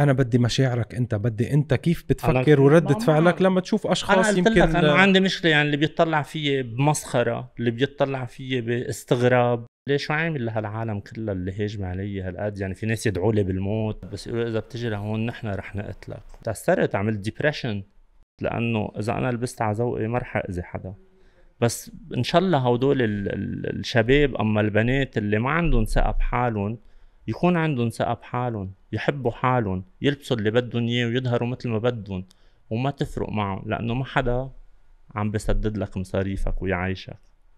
انا بدي مشاعرك انت بدي انت كيف بتفكر وردة فعلك لما تشوف اشخاص أنا يمكن لك انا عندي مشكله يعني اللي بيطلع فيي بمسخره اللي بيطلع فيي باستغراب ليش شو عامل لهالعالم كلها اللي هاجم علي هالقد يعني في ناس يدعوا لي بالموت بس يقولوا اذا بتجي لهون نحن رح نقتلك تاثرت عملت ديبرشن لانه اذا انا لبست على ذوقي ما رح اذي حدا بس ان شاء الله هدول الشباب اما البنات اللي ما عندهم ثقه بحالهم يكون عندهم ثقة بحالهم يحبوا حالهم يلبسوا اللي بدهم إياه ويظهروا مثل ما بدهم وما تفرق معهم لأنه ما حدا عم بسدد لك مصاريفك ويعيشك